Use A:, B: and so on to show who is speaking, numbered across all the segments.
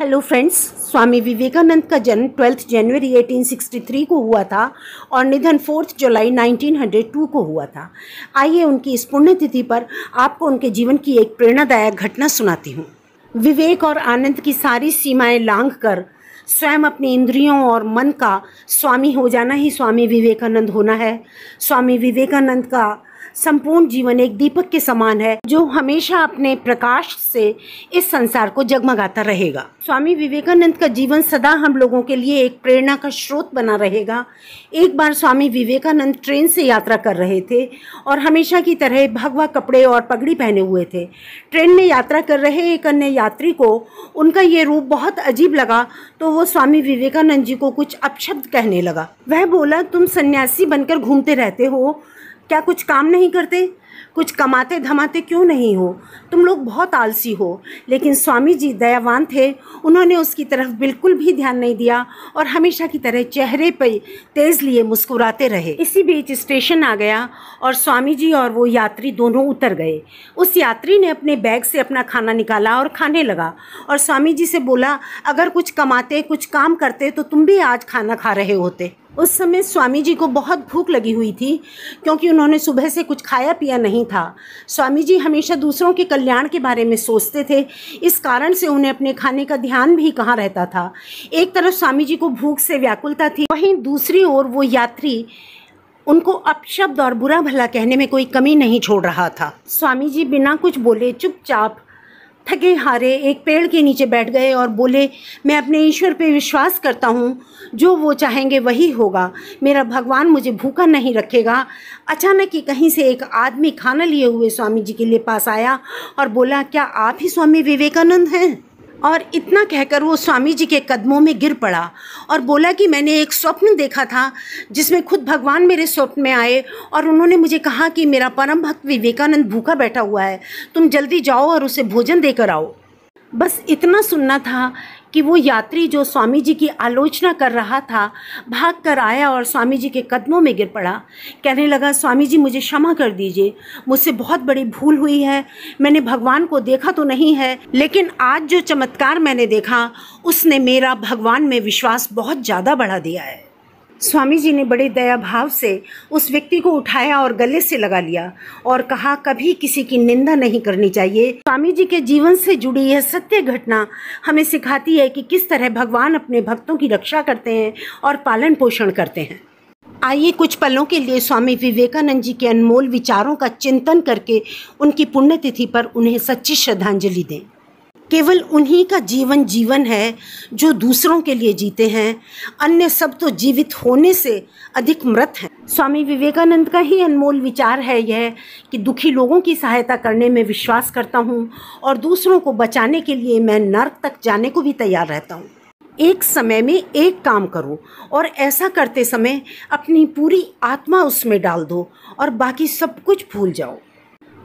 A: hello friends स्वामी विवेकानंद का जन्म twelfth जनवरी 1863 को हुआ था और निधन फोर्थ जुलाई 1902 को हुआ था आइए उनकी इस पुण्यतिथि पर आपको उनके जीवन की एक प्रेरणादायक घटना सुनाती हूँ विवेक और आनंद की सारी सीमाएं लांघ कर स्वयं अपने इंद्रियों और मन का स्वामी हो जाना ही स्वामी विवेकानंद होना है स्वामी विवेकानंद का संपूर्ण जीवन एक दीपक के समान है जो हमेशा अपने प्रकाश से इस संसार को जगमगाता रहेगा स्वामी विवेकानंद का जीवन सदा हम लोगों के लिए एक प्रेरणा का स्रोत बना रहेगा एक बार स्वामी विवेकानंद ट्रेन से यात्रा कर रहे थे और हमेशा की तरह भगवा कपड़े और पगड़ी पहने हुए थे ट्रेन में यात्रा कर रहे एक अन्य यात्री को उनका ये रूप बहुत अजीब लगा तो वो स्वामी विवेकानंद जी को कुछ अपशब्द कहने लगा वह बोला तुम सन्यासी बनकर घूमते रहते हो क्या कुछ काम नहीं करते कुछ कमाते धमाते क्यों नहीं हो तुम लोग बहुत आलसी हो लेकिन स्वामी जी दयावान थे उन्होंने उसकी तरफ बिल्कुल भी ध्यान नहीं दिया और हमेशा की तरह चेहरे पर तेज़ लिए मुस्कुराते रहे इसी बीच स्टेशन आ गया और स्वामी जी और वो यात्री दोनों उतर गए उस यात्री ने अपने बैग से अपना खाना निकाला और खाने लगा और स्वामी जी से बोला अगर कुछ कमाते कुछ काम करते तो तुम भी आज खाना खा रहे होते उस समय स्वामी जी को बहुत भूख लगी हुई थी क्योंकि उन्होंने सुबह से कुछ खाया पिया नहीं था स्वामी जी हमेशा दूसरों के कल्याण के बारे में सोचते थे इस कारण से उन्हें अपने खाने का ध्यान भी कहाँ रहता था एक तरफ स्वामी जी को भूख से व्याकुलता थी वहीं दूसरी ओर वो यात्री उनको अपशब्द और बुरा भला कहने में कोई कमी नहीं छोड़ रहा था स्वामी जी बिना कुछ बोले चुपचाप थके हारे एक पेड़ के नीचे बैठ गए और बोले मैं अपने ईश्वर पे विश्वास करता हूँ जो वो चाहेंगे वही होगा मेरा भगवान मुझे भूखा नहीं रखेगा अचानक ही कहीं से एक आदमी खाना लिए हुए स्वामी जी के लिए पास आया और बोला क्या आप ही स्वामी विवेकानंद हैं और इतना कहकर वो स्वामी जी के कदमों में गिर पड़ा और बोला कि मैंने एक स्वप्न देखा था जिसमें खुद भगवान मेरे स्वप्न में आए और उन्होंने मुझे कहा कि मेरा परम भक्त विवेकानंद भूखा बैठा हुआ है तुम जल्दी जाओ और उसे भोजन देकर आओ बस इतना सुनना था कि वो यात्री जो स्वामी जी की आलोचना कर रहा था भाग कर आया और स्वामी जी के कदमों में गिर पड़ा कहने लगा स्वामी जी मुझे क्षमा कर दीजिए मुझसे बहुत बड़ी भूल हुई है मैंने भगवान को देखा तो नहीं है लेकिन आज जो चमत्कार मैंने देखा उसने मेरा भगवान में विश्वास बहुत ज़्यादा बढ़ा दिया है स्वामी जी ने बड़े दया भाव से उस व्यक्ति को उठाया और गले से लगा लिया और कहा कभी किसी की निंदा नहीं करनी चाहिए स्वामी जी के जीवन से जुड़ी यह सत्य घटना हमें सिखाती है कि किस तरह भगवान अपने भक्तों की रक्षा करते हैं और पालन पोषण करते हैं आइए कुछ पलों के लिए स्वामी विवेकानंद जी के अनमोल विचारों का चिंतन करके उनकी पुण्यतिथि पर उन्हें सच्ची श्रद्धांजलि दें केवल उन्हीं का जीवन जीवन है जो दूसरों के लिए जीते हैं अन्य सब तो जीवित होने से अधिक मृत हैं स्वामी विवेकानंद का ही अनमोल विचार है यह कि दुखी लोगों की सहायता करने में विश्वास करता हूँ और दूसरों को बचाने के लिए मैं नर्क तक जाने को भी तैयार रहता हूँ एक समय में एक काम करो और ऐसा करते समय अपनी पूरी आत्मा उसमें डाल दो और बाकी सब कुछ भूल जाओ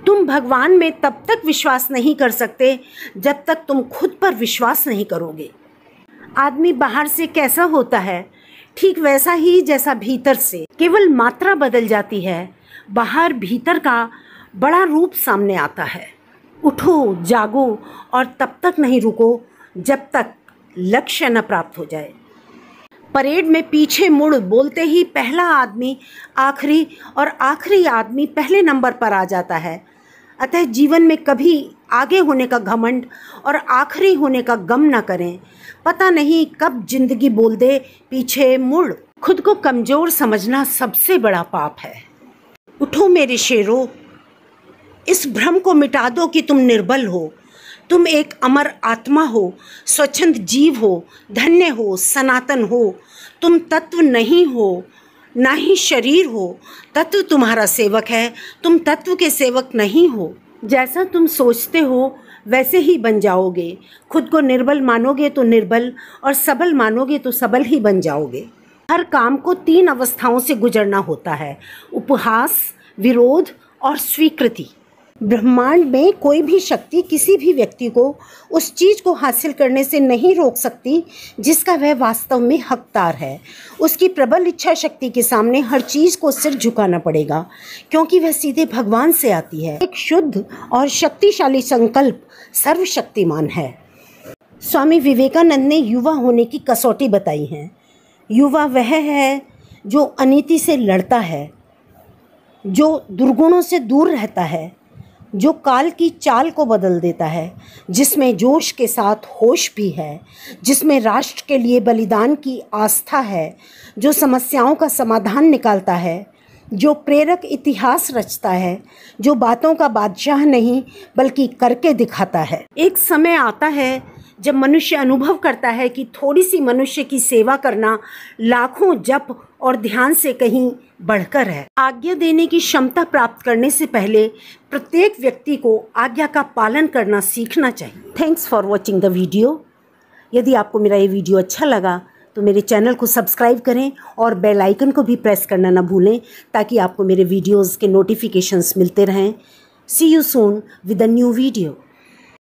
A: तुम भगवान में तब तक विश्वास नहीं कर सकते जब तक तुम खुद पर विश्वास नहीं करोगे आदमी बाहर से कैसा होता है ठीक वैसा ही जैसा भीतर से केवल मात्रा बदल जाती है बाहर भीतर का बड़ा रूप सामने आता है उठो जागो और तब तक नहीं रुको जब तक लक्ष्य न प्राप्त हो जाए परेड में पीछे मुड़ बोलते ही पहला आदमी आखिरी और आखिरी आदमी पहले नंबर पर आ जाता है अतः जीवन में कभी आगे होने का घमंड और आखिरी होने का गम ना करें पता नहीं कब जिंदगी बोल दे पीछे मुड़ खुद को कमज़ोर समझना सबसे बड़ा पाप है उठो मेरे शेरों इस भ्रम को मिटा दो कि तुम निर्बल हो तुम एक अमर आत्मा हो स्वच्छंद जीव हो धन्य हो सनातन हो तुम तत्व नहीं हो ना ही शरीर हो तत्व तुम्हारा सेवक है तुम तत्व के सेवक नहीं हो जैसा तुम सोचते हो वैसे ही बन जाओगे खुद को निर्बल मानोगे तो निर्बल और सबल मानोगे तो सबल ही बन जाओगे हर काम को तीन अवस्थाओं से गुजरना होता है उपहास विरोध और स्वीकृति ब्रह्मांड में कोई भी शक्ति किसी भी व्यक्ति को उस चीज़ को हासिल करने से नहीं रोक सकती जिसका वह वास्तव में हकदार है उसकी प्रबल इच्छा शक्ति के सामने हर चीज़ को सिर झुकाना पड़ेगा क्योंकि वह सीधे भगवान से आती है एक शुद्ध और शक्तिशाली संकल्प सर्वशक्तिमान है स्वामी विवेकानंद ने युवा होने की कसौटी बताई है युवा वह है जो अनिति से लड़ता है जो दुर्गुणों से दूर रहता है जो काल की चाल को बदल देता है जिसमें जोश के साथ होश भी है जिसमें राष्ट्र के लिए बलिदान की आस्था है जो समस्याओं का समाधान निकालता है जो प्रेरक इतिहास रचता है जो बातों का बादशाह नहीं बल्कि करके दिखाता है एक समय आता है जब मनुष्य अनुभव करता है कि थोड़ी सी मनुष्य की सेवा करना लाखों जप और ध्यान से कहीं बढ़कर है आज्ञा देने की क्षमता प्राप्त करने से पहले प्रत्येक व्यक्ति को आज्ञा का पालन करना सीखना चाहिए thanks for watching the video यदि आपको मेरा ये वीडियो अच्छा लगा तो मेरे चैनल को सब्सक्राइब करें और बेल आइकन को भी प्रेस करना ना भूलें ताकि आपको मेरे वीडियोस के नोटिफिकेशंस मिलते रहें see you soon with a new video